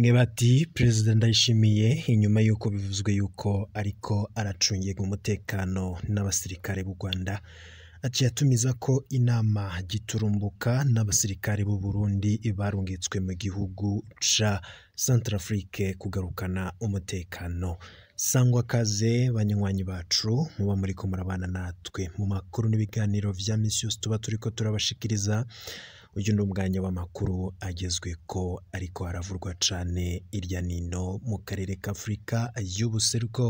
bamwe bati perezida ndayishimiye inyuma y'uko bivuzwe yuko ariko aracungira umutekano n'abasirikare b'u rwanda aciye atumiza ko inama giturumbuka n'abasirikare b'u Burundi barungitswe mu gihugu ca Centrafrique kugarukana umutekano sangwa kaze banywanyi bacu muba muri ko murabana natwe mu makuru n'ibiganiro vya misi yose tuba turiko turabashikiriza uyu ni umwanya w'amakuru agezwe ko ariko aravurwa cyane irya nino mu karere k'afurika y'ubuseruko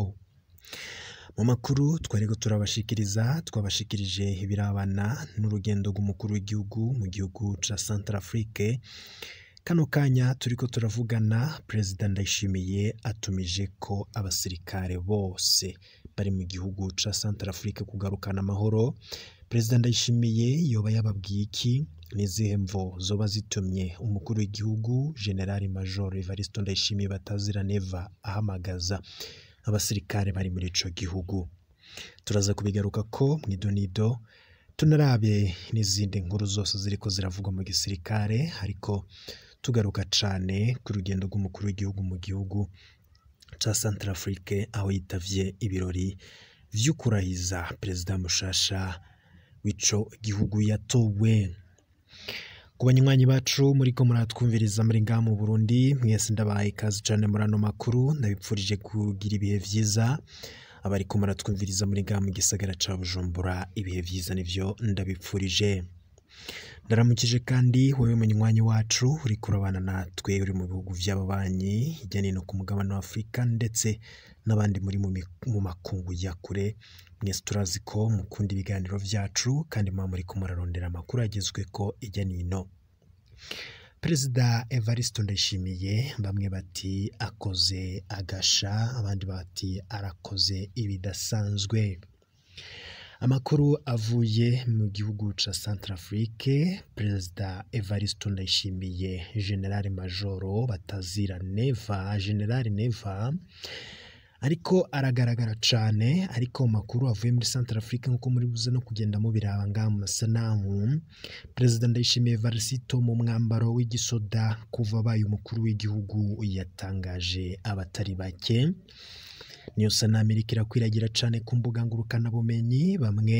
mu makuru twari turabashikiriza twabashikirije ibirabana n'urugendo rw'umukuru w'igihugu mu gihugu cya santarafurike kano kanya turi ko turavugana perezida ndayishimiye atumije ko abasirikare bose bari mu gihugu ca cya santarafurike kugarukana amahoro perezida ndayishimiye yoba yababwiye iki ni izihe mvo zoba zitumye umukuru w'igihugu generali majoro Evariste Ndayishimiye Bataziraneva ahamagaza abasirikare bari muri icyo gihugu turaza kubigaruka ko mu idonido tunarabe n'izindi nkuru zose ziri ko ziravugwa mu gisirikare ariko tugaruka cyane ku rugendo rw'umukuru w'igihugu mu gihugu cya santarafurike aho yitabye ibirori byo kurahiza perezida mushasha w'icyo gihugu yatowe ku banywanyi bacu muri ko muratwumviriza muri ngaha mu burundi mwese ndabahaye ikaze cyane muri ano makuru ndabipfurije kugira ibihe byiza abari ko muratwumviriza muri ngaha mu gisagara cya bujumbura ibihe byiza nibyo ndabipfurije ndaramukije kandi wowe munywanyi wacu uri kurabana natwe uri mu bihugu by'ababanyi hirya no ku mugabane wa afurika ndetse n'abandi muri mu makungu ya kure mwese turazi ko mukunda ibiganiro byacu kandi muba muri kumurarondera amakuru agezwe ko hirya no perezida evariste ndayishimiye bamwe bati akoze agasha abandi bati arakoze ibidasanzwe Amakuru avuye mu gihugu cya Centrafrique, Perezida Evariste Ndayishimiye General Majoro Batazira Neva, General Neva ariko aragaragara cyane ariko mu makuru avuye muri Centrafrique nk'uko muri buze no kugenda mubiraba ngaha mu masanamu, Perezida Ndayishimiye Evariste mu mwambaro w'igisoda kuva abaye umukuru w'igihugu yatangaje abatari bake. niyo sanamira irakwiragira cyane ku mbuga ngurukanabumenyi bamwe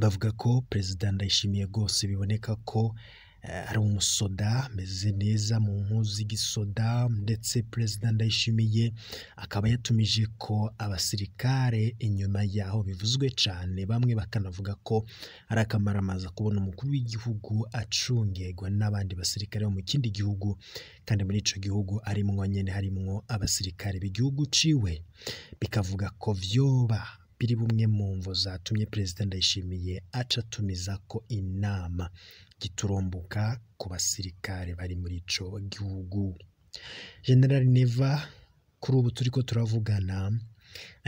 bavuga ko perezida ndayishimiye rwose biboneka ko hari eh, umusoda ameze neza mu mpu z'igisoda ndetse perezida Ndayishimiye akaba yatumije ko abasirikare inyuma yaho bivuzwe cyane bamwe bakanavuga ko ari akamaramaza kubona umukuru w'igihugu acungirwa n'abandi basirikare bo mu kindi gihugu kandi muri icyo gihugu arimwo nyine harimwo abasirikare b'igihugu ciwe bikavuga ko vyoba biri bumwe mu mvo zatumye perezida Ndayishimiye acatumiza ko inama giturumbuka ku basirikare bari muri ico gihugu General neva kuri ubu turiko turavugana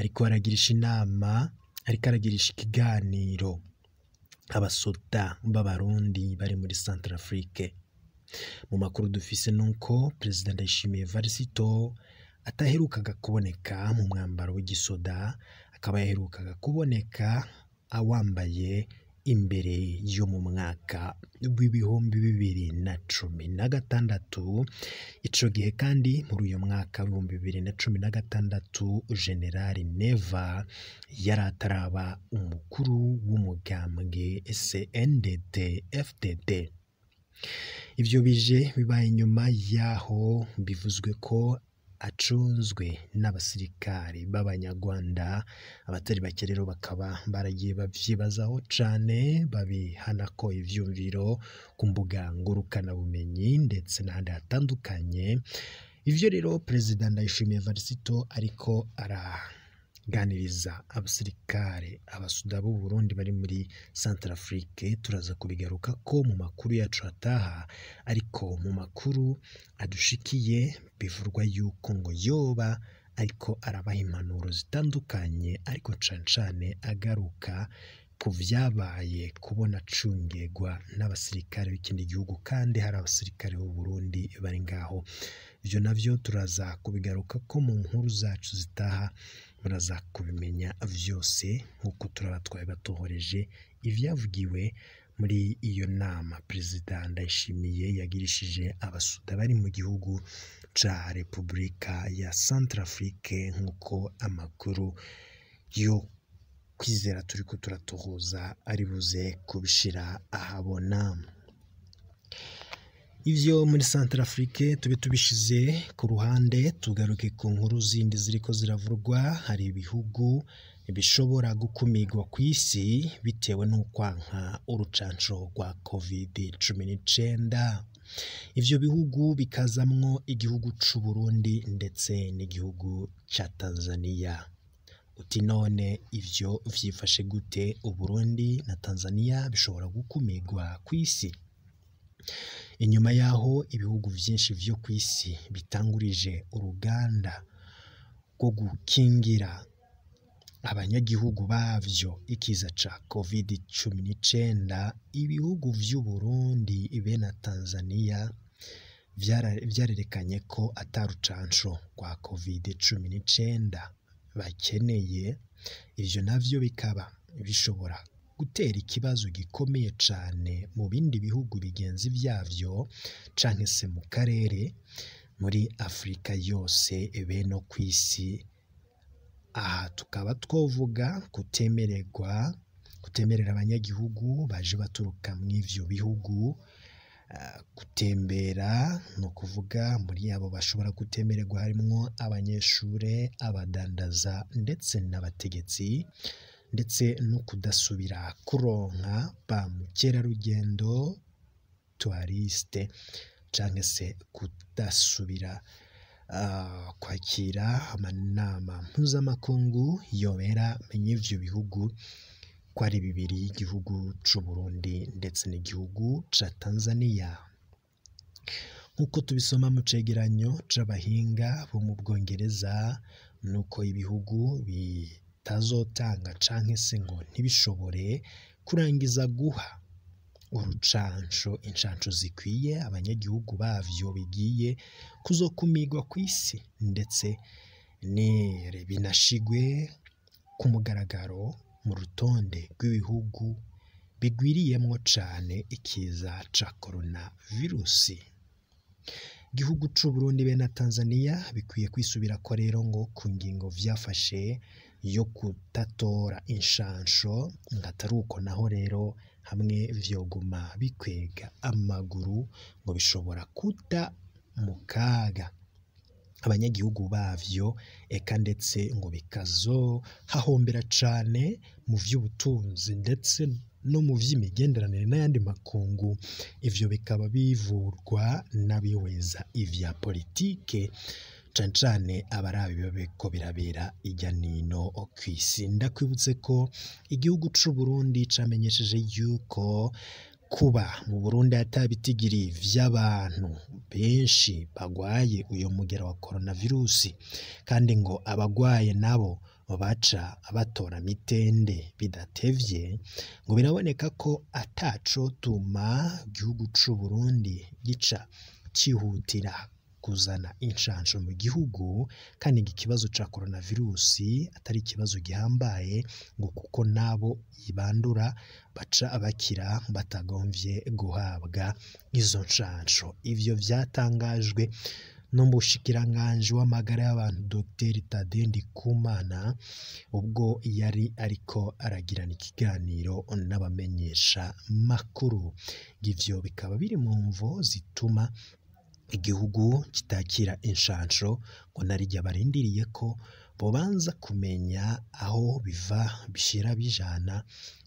ariko aragirisha inama ariko aragirisha ikiganiro abasoda b'abarundi bari muri Centrafrique mu makuru dufise nuko perezida ndayishimiye varisito ataherukaga kuboneka mu mwambaro w'igisoda akaba yaherukaga kuboneka awambaye imbere yo mu mwaka w'ibihumbi bibiri na cumi na gatandatu, icyo gihe kandi muri uyu mwaka w'ibihumbi bibiri na cumi na gatandatu Generali Neva yari ataraba umukuru w'umugambwe CNDD FDD. ibyo bije bibaye nyuma y'aho bivuzwe ko acunzwe n'abasirikari b'Abanyarwanda, abatari bake rero bakaba baragiye babyibazaho cyane, babihana ko ibyiyumviro ku mbuga ngurukanabumenyi ndetse n'ahandi hatandukanye, ibyo rero Perezida Ndayishimiye Varisito ariko ara... nganiriza abasirikare abasuda b'u Burundi bari muri Centre turaza kubigaruka ko mu makuru yacu ataha ariko mu makuru adushikiye bivurwa yuko ngo yoba ariko arabaha impanuro zitandukanye ariko cancane agaruka ku byabaye kubona acungirwa n'abasirikare b'ikindi gihugu kandi hari abasirikare b'u Burundi bari ngaho ibyo nabyo turaza kubigaruka ko mu nkuru zacu zitaha muraza kubimenya byose nk'uko turaba twabibatohoreje ibyavugiwe muri iyo nama perezida Ndayishimiye yagirishije abasuda bari mu gihugu cya repubulika ya Centrafrique nk'uko amakuru yo kwizera turi ko turatohoza ari buze kubishyira ahabona. ibyo muri santara afurike tube tubishyize ku ruhande tugaruke ku nkuru zindi ziri ko ziravurwa hari ibihugu bishobora gukumirwa ku isi bitewe n'ukwanka urucanco rwa kovide cumi n'icyenda ibyo bihugu bikazamwo igihugu cy'u Burundi ndetse n'igihugu cya tanzaniya uti none ibyo vyifashe gute u Burundi na tanzaniya bishobora gukumirwa ku isi Inyuma y'aho ibihugu byinshi byo ku isi bitangurije uruganda rwo gukingira abanyagihugu babyo ikiza cya Kovide cumi n'icyenda, ibihugu by'u Burundi bene na Tanzania byarerekanye ko atari urucanco rwa Kovide cumi n'icyenda bakeneye, ibyo na bikaba bishobora gutera ikibazo gikomeye cyane mu bindi bihugu bigenzi byabyo cyangwa se mu karere muri Afurika yose be no ku isi, aha tukaba twovuga kutemererwa, kutemerera abanyagihugu baje baturuka muri ibyo bihugu eh, gutembera, ni ukuvuga muri abo bashobora gutemererwa harimo abanyeshuri, abadandaza ndetse n'abategetsi ndetse no kudasubira kuronka ba mukerarugendo tuwarisite cyangwa se kudasubira ah, kwakira amanama mpuzamakungu yobera n'ibyo bihugu ko ari bibiri igihugu cy'u Burundi ndetse n'igihugu cya Tanzania nk'uko tubisoma mu cegeranyo c'abahinga bo mu Bwongereza nuko ibihugu bi utazotanga canke se ngo ntibishobore kurangiza guha urucanco incanco zikwiye abanyagihugu bavyo bigiye kuzokumigwa kw'isi ndetse nere binashigwe ku mugaragaro mu rutonde rw'ibihugu bigwiriyemwo cane ikiza ca Corona virusi igihugu c'Uburundi be na Tanzania bikwiye kwisubira ko rero ngo ku ngingo vyafashe yo kutatora inshansho atari uko naho rero hamwe vyoguma bikwega amaguru ngo bishobora kuta mu kaga abanyagihugu bavyo eka ndetse ngo bikazo hahombera cane mu vy'ubutunzi ndetse no mu vy'imigenderanire n'ayandi makungu ivyo bikaba bivurwa n’abiweza ivya politike cyane cyane abari ko birabera ijya n'ino ku ndakwibutse ko igihugu cy'u Burundi cyamenyesheje yuko kuba mu Burundi hatabitigiri vy’abantu benshi bagwaye uyu mugera wa coronavirusi kandi ngo abagwaye nabo baca batora mitende bidatevye ngo biraboneka ko ataco tuma igihugu c'u Burundi gica cyihutira kuzana inshansho mu gihugu kandi ngo ikibazo cya korona virusi atari ikibazo gihambaye ngo kuko n'abo bandura baca abakira batagombye guhabwa izo nshansho, ibyo byatangajwe n'umushikiranganji w'amagara y'abantu Dr Tadendi kumana ubwo yari ariko aragirana ikiganiro n'abamenyesha makuru, ibyo bikaba biri mu mvo zituma igihugu kitakira inshansho ngo narijya barindiriye ko bubanza kumenya aho biva bishira bijana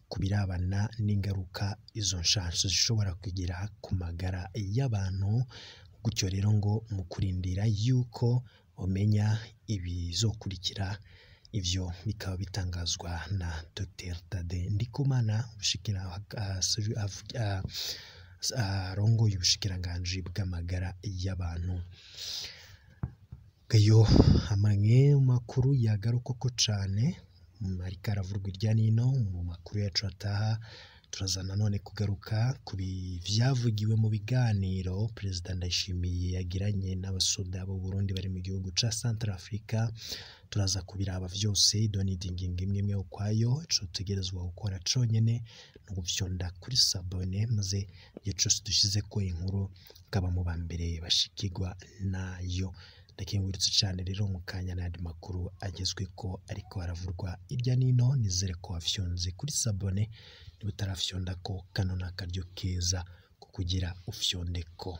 ku birabana n'ingaruka izo nshansho zishobora kugira ku magara y'abantu, gutyo rero ngo mu kurindira yuko umenya ibizokurikira ibyo bikaba bitangazwa na Dr Thaddée Ndikumana ushikira arongoye ah, ubushikiranganji bw'amagara y'abantu. Ayo makuru yagarukwako cyane ariko aravurwa hirya no mu makuru yacu ataha. turaza nanone kugaruka ku byavugiwe mu biganiro perezida ndayishimiye yagiranye n'abasoda b'u Burundi bari mu gihugu cya santara afurika turaza kubiraba byose donidingingi imwe imwe ukwayo icyo dutegerezwa gukora cyonyine ni ugubyonda kuri sabone maze igihe cyose dushyize ko inkuru akaba mu ba mbere bashikirwa nayo ndakengurutse cyane rero mu kanya n'andi makuru agezwe ko ariko aravurwa hirya n'ino nizere ko wafyonze kuri sabone niba utarafyonda ko kano ni akaryo keza ko kugira ufyonde ko